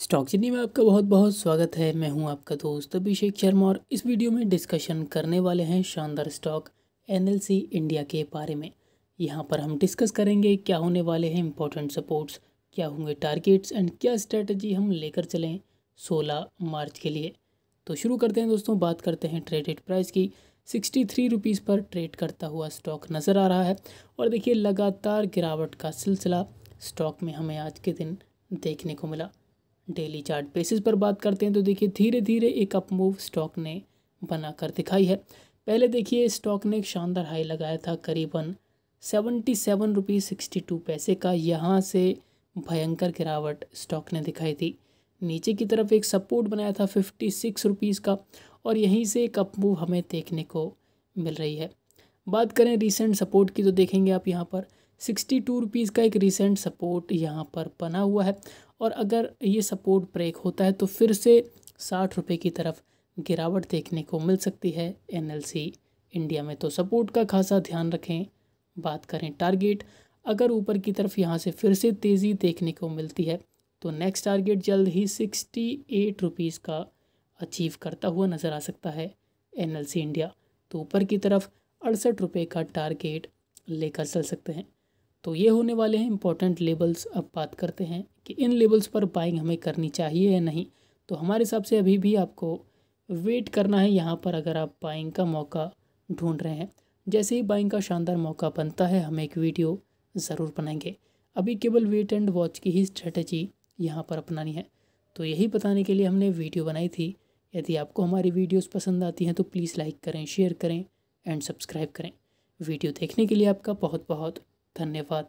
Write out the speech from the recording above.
stock चिन्नी में आपका बहुत बहुत स्वागत है मैं हूं आपका दोस्त अभिषेक शर्मा और इस वीडियो में डिस्कशन करने वाले हैं शानदार स्टॉक एनएलसी इंडिया के बारे में यहां पर हम डिस्कस करेंगे क्या होने वाले हैं इंपॉर्टेंट सपोर्ट्स क्या होंगे टारगेट्स एंड क्या स्ट्रेटजी हम लेकर चलें सोलह मार्च के लिए तो शुरू करते हैं दोस्तों बात करते हैं ट्रेडेड प्राइस की सिक्सटी थ्री रुपीज़ पर ट्रेड करता हुआ स्टॉक नज़र आ रहा है और देखिए लगातार गिरावट का सिलसिला स्टॉक में हमें आज के दिन देखने को मिला डेली चार्ट बेसिस पर बात करते हैं तो देखिए धीरे धीरे एक अप मूव स्टॉक ने बना कर दिखाई है पहले देखिए स्टॉक ने एक शानदार हाई लगाया था करीबन seventy seven rupees sixty two पैसे का यहाँ से भयंकर गिरावट स्टॉक ने दिखाई थी नीचे की तरफ एक सपोर्ट बनाया था फिफ्टी सिक्स रुपीज़ का और यहीं से एक अपमूव हमें देखने को मिल रही है बात करें रिसेंट सपोर्ट की तो देखेंगे आप यहाँ पर सिक्सटी टू रुपीज़ का एक रिसेंट सपोर्ट यहाँ पर बना हुआ है और अगर ये सपोर्ट ब्रेक होता है तो फिर से साठ रुपये की तरफ गिरावट देखने को मिल सकती है एन इंडिया में तो सपोर्ट का खासा ध्यान रखें बात करें टारगेट अगर ऊपर की तरफ यहाँ से फिर से तेज़ी देखने को मिलती है तो नेक्स्ट टारगेट जल्द ही सिक्सटी एट रुपीज़ का अचीव करता हुआ नज़र आ सकता है एनएलसी इंडिया तो ऊपर की तरफ अड़सठ रुपये का टारगेट लेकर चल सकते हैं तो ये होने वाले हैं इंपॉर्टेंट लेबल्स अब बात करते हैं कि इन लेबल्स पर बाइंग हमें करनी चाहिए या नहीं तो हमारे हिसाब से अभी भी आपको वेट करना है यहाँ पर अगर आप बाइंग का मौका ढूंढ रहे हैं जैसे ही बाइंग का शानदार मौका बनता है हम एक वीडियो ज़रूर बनाएंगे अभी केवल वेट एंड वॉच की ही स्ट्रेटजी यहाँ पर अपनानी है तो यही बताने के लिए हमने वीडियो बनाई थी यदि आपको हमारी वीडियोस पसंद आती हैं तो प्लीज़ लाइक करें शेयर करें एंड सब्सक्राइब करें वीडियो देखने के लिए आपका बहुत बहुत धन्यवाद